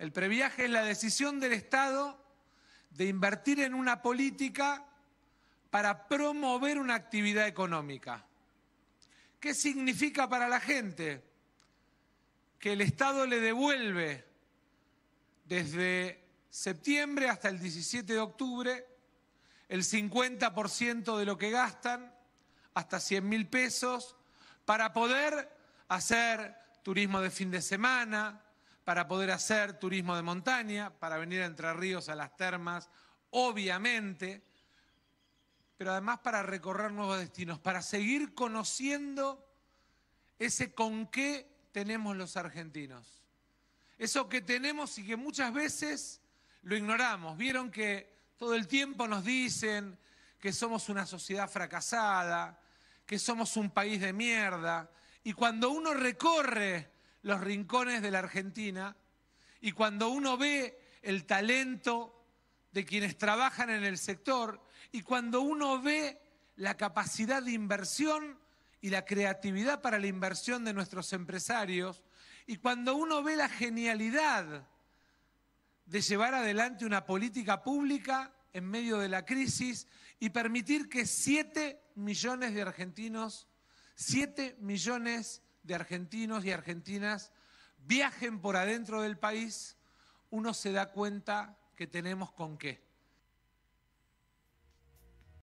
El previaje es la decisión del Estado de invertir en una política para promover una actividad económica. ¿Qué significa para la gente? Que el Estado le devuelve desde septiembre hasta el 17 de octubre el 50% de lo que gastan, hasta 100 mil pesos, para poder hacer turismo de fin de semana, para poder hacer turismo de montaña, para venir a Entre Ríos a las termas, obviamente, pero además para recorrer nuevos destinos, para seguir conociendo ese con qué tenemos los argentinos. Eso que tenemos y que muchas veces lo ignoramos. Vieron que todo el tiempo nos dicen que somos una sociedad fracasada, que somos un país de mierda. Y cuando uno recorre los rincones de la Argentina y cuando uno ve el talento de quienes trabajan en el sector y cuando uno ve la capacidad de inversión y la creatividad para la inversión de nuestros empresarios y cuando uno ve la genialidad de llevar adelante una política pública en medio de la crisis y permitir que 7 millones de argentinos, 7 millones de argentinos y argentinas viajen por adentro del país, uno se da cuenta que tenemos con qué.